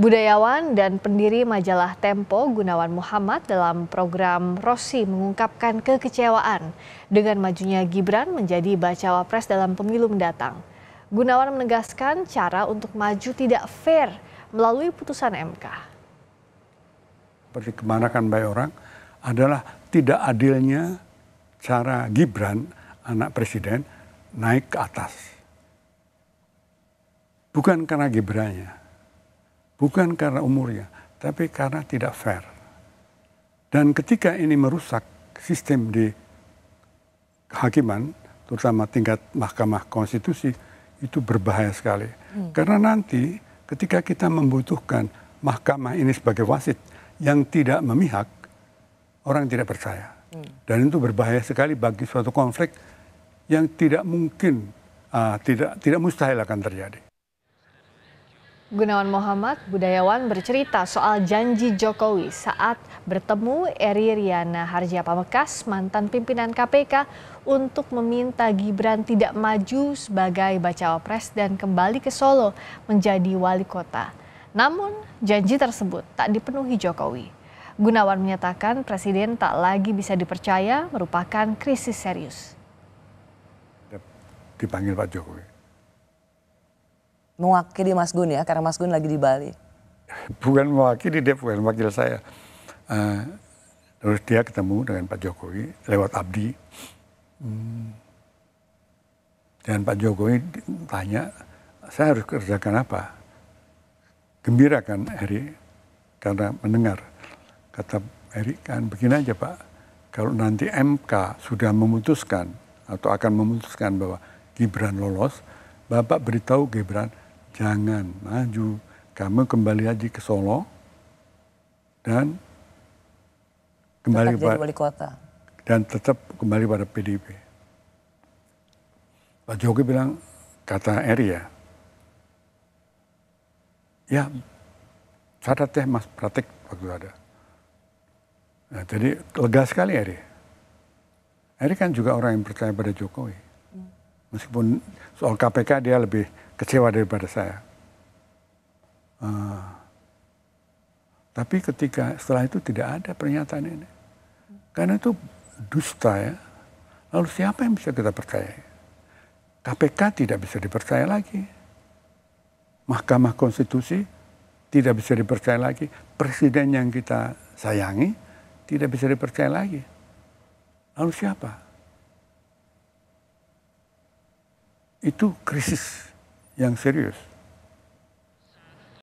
Budayawan dan pendiri majalah Tempo Gunawan Muhammad dalam program Rossi mengungkapkan kekecewaan dengan majunya Gibran menjadi bacawa pres dalam pemilu mendatang. Gunawan menegaskan cara untuk maju tidak fair melalui putusan MK. Seperti kemarakan banyak orang adalah tidak adilnya cara Gibran, anak presiden, naik ke atas. Bukan karena Gibrannya, bukan karena umurnya, tapi karena tidak fair. Dan ketika ini merusak sistem di kehakiman, terutama tingkat Mahkamah Konstitusi, itu berbahaya sekali. Hmm. Karena nanti ketika kita membutuhkan mahkamah ini sebagai wasit yang tidak memihak, orang tidak percaya. Hmm. Dan itu berbahaya sekali bagi suatu konflik yang tidak mungkin, uh, tidak tidak mustahil akan terjadi. Gunawan Muhammad, budayawan bercerita soal janji Jokowi saat bertemu Eri Riana Harja Pamekas, mantan pimpinan KPK, untuk meminta Gibran tidak maju sebagai bacawa pres dan kembali ke Solo menjadi wali kota. Namun, janji tersebut tak dipenuhi Jokowi. Gunawan menyatakan presiden tak lagi bisa dipercaya merupakan krisis serius. Dipanggil Pak Jokowi mewakili Mas Gun ya, karena Mas Gun lagi di Bali. Bukan mewakili, dia bukan wakil saya. Uh, terus dia ketemu dengan Pak Jokowi lewat Abdi. Hmm. Dan Pak Jokowi tanya, saya harus kerjakan apa? Gembira kan Eri, karena mendengar. Kata Eri kan, begini aja Pak, kalau nanti MK sudah memutuskan atau akan memutuskan bahwa Gibran lolos, Bapak beritahu Gibran, jangan maju. Kamu kembali aja ke Solo dan kembali tetap jadi wali kota. Dan tetap kembali pada PDIP. Pak Jokowi bilang, kata Eri ya, ya cara teh Mas praktek waktu ada. Nah, jadi lega sekali Eri. Eri kan juga orang yang percaya pada Jokowi. Hmm. Meskipun soal KPK dia lebih kecewa daripada saya. Uh, tapi ketika setelah itu tidak ada pernyataan ini. Karena itu dusta ya. Lalu siapa yang bisa kita percaya? KPK tidak bisa dipercaya lagi. Mahkamah Konstitusi tidak bisa dipercaya lagi. Presiden yang kita sayangi tidak bisa dipercaya lagi. Lalu siapa? Itu krisis yang serius